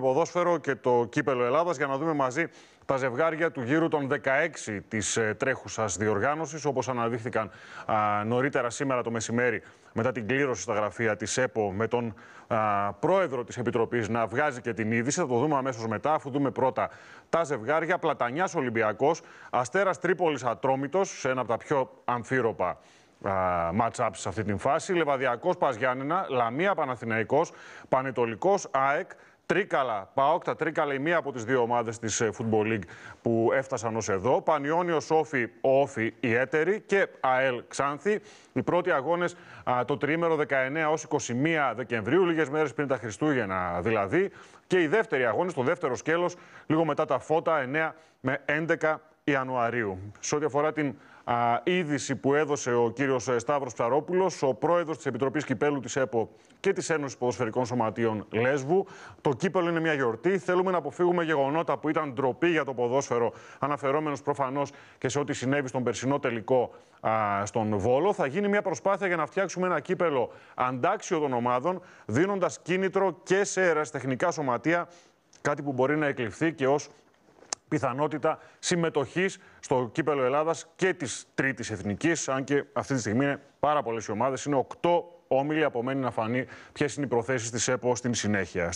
ποδόσφαιρο και το κύπελο Ελλάδας για να δούμε μαζί τα ζευγάρια του γύρου των 16 της ε, τρέχουσας διοργάνωσης. Όπως αναδείχθηκαν νωρίτερα σήμερα το μεσημέρι μετά την κλήρωση στα γραφεία της ΕΠΟ με τον πρόεδρο της Επιτροπής να βγάζει και την είδηση. Θα το δούμε αμέσως μετά αφού δούμε πρώτα τα ζευγάρια. πλατανιάς Ολυμπιακός, αστέρας Τρίπολης Ατρόμητος σε ένα από τα πιο αμφίροπα σε αυτή την φάση. Λεβαδιακός Παζιάννενα, Λαμία Παναθηναϊκός, πανετολικός ΑΕΚ, Τρίκαλα, Παόκτα, Τρίκαλα, η μία από τις δύο ομάδες της ε, Football League που έφτασαν ως εδώ. Πανιόνιο Όφη, Όφη η έτερη και ΑΕΛ Ξάνθη. Οι πρώτοι αγώνες το τρίμερο 19 ω 21 Δεκεμβρίου, λίγες μέρες πριν τα Χριστούγεννα δηλαδή. Και οι δεύτεροι αγώνες, το δεύτερο σκέλος, λίγο μετά τα φώτα, 9 με 11 Ιανουαρίου. Σε ό,τι αφορά την α, είδηση που έδωσε ο κύριος ε, Σταύρος Ψαρόπουλος, ο πρόεδρος της Επιτροπής Κυπέλου της ΕΠΟ και της Ένωσης Ποδοσφαιρικών Σωματείων Λέσβου. Το κύπελο είναι μια γιορτή. Θέλουμε να αποφύγουμε γεγονότα που ήταν ντροπή για το ποδόσφαιρο, αναφερόμενος προφανώς και σε ό,τι συνέβη στον περσινό τελικό α, στον Βόλο. Θα γίνει μια προσπάθεια για να φτιάξουμε ένα κύπελο αντάξιο των ομάδων, δίνοντας κίνητρο και σε αεραστεχνικά σωματεία, κάτι που μπορεί να εκλειφθεί και ως πιθανότητα συμμετοχής στο κύπελο Ελλάδας και της Τρίτης Εθνικής. Αν και αυτή τη στιγμή είναι πάρα πολλές οι ομάδες, είναι οκτώ όμιλοι. Απομένει να φανεί ποιες είναι οι προθέσεις της ΕΠΟ στην συνέχεια.